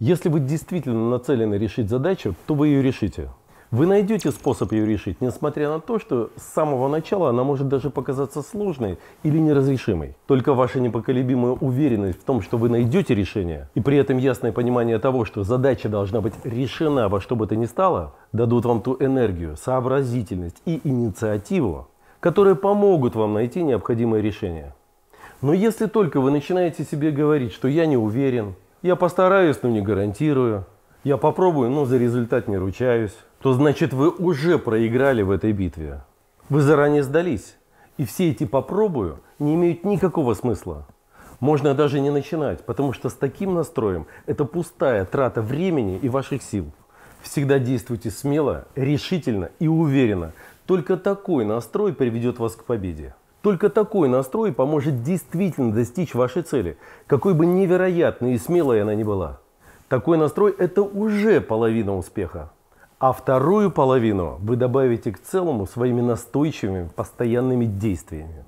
Если вы действительно нацелены решить задачу, то вы ее решите. Вы найдете способ ее решить, несмотря на то, что с самого начала она может даже показаться сложной или неразрешимой. Только ваша непоколебимая уверенность в том, что вы найдете решение, и при этом ясное понимание того, что задача должна быть решена во что бы то ни стало, дадут вам ту энергию, сообразительность и инициативу, которые помогут вам найти необходимое решение. Но если только вы начинаете себе говорить, что я не уверен, я постараюсь, но не гарантирую. Я попробую, но за результат не ручаюсь. То значит, вы уже проиграли в этой битве. Вы заранее сдались. И все эти «попробую» не имеют никакого смысла. Можно даже не начинать, потому что с таким настроем это пустая трата времени и ваших сил. Всегда действуйте смело, решительно и уверенно. Только такой настрой приведет вас к победе. Только такой настрой поможет действительно достичь вашей цели, какой бы невероятной и смелой она ни была. Такой настрой – это уже половина успеха. А вторую половину вы добавите к целому своими настойчивыми, постоянными действиями.